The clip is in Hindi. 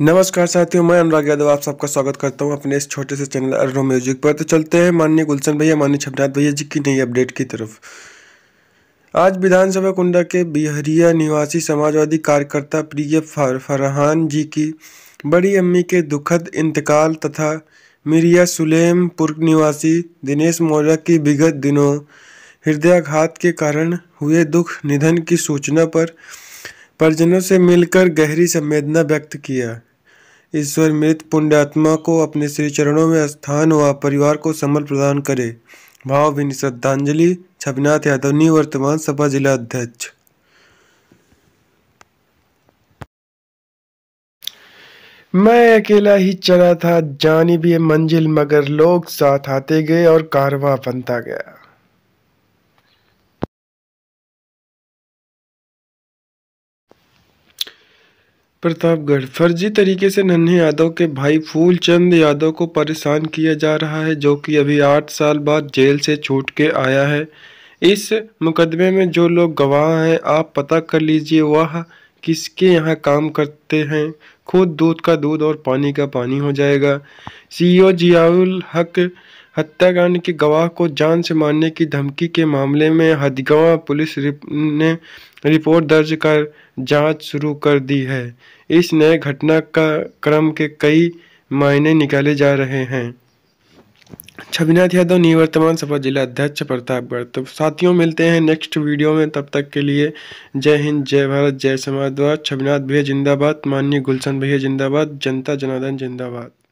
नमस्कार साथियों मैं अनुराग यादव आप सबका स्वागत करता हूं अपने इस छोटे से चैनल अरनो म्यूजिक पर तो चलते हैं माननीय गुलशन भैया माननीय छपनाथ भैया जी की नई अपडेट की तरफ आज विधानसभा कुंडा के बिहरिया निवासी समाजवादी कार्यकर्ता प्रिय फर, फरहान जी की बड़ी अम्मी के दुखद इंतकाल तथा मिरिया सुलेमपुर निवासी दिनेश मौर्य की विगत दिनों हृदयाघात के कारण हुए दुख निधन की सूचना पर परिजनों से मिलकर गहरी संवेदना व्यक्त किया ईश्वर मृत पुण्यात्मा को अपने श्री चरणों में स्थान व परिवार को समर्थ प्रदान करे भावभीनी श्रद्धांजलि छविनाथ यादव निवर्तमान सभा जिला अध्यक्ष मैं अकेला ही चला था जानी भी मंजिल मगर लोग साथ आते गए और कारवा बनता गया प्रतापगढ़ फर्जी तरीके से नन्हे यादव के भाई फूलचंद यादव को परेशान किया जा रहा है जो कि अभी आठ साल बाद जेल से छूट के आया है इस मुकदमे में जो लोग गवाह हैं आप पता कर लीजिए वह किसके यहाँ काम करते हैं खुद दूध का दूध और पानी का पानी हो जाएगा सीईओ ओ हक हत्याकांड के गवाह को जान से मारने की धमकी के मामले में हदगवा पुलिस ने रिपोर्ट दर्ज कर जांच शुरू कर दी है इस नए घटना का क्रम के कई मायने निकाले जा रहे हैं छविनाथ यादव निवर्तमान सभा जिला अध्यक्ष प्रतापगढ़ तो साथियों मिलते हैं नेक्स्ट वीडियो में तब तक के लिए जय हिंद जय भारत जय समाजवाद छविनाथ भैया जिंदाबाद माननीय गुलशन भैया जिंदाबाद जनता जनार्दन जिंदाबाद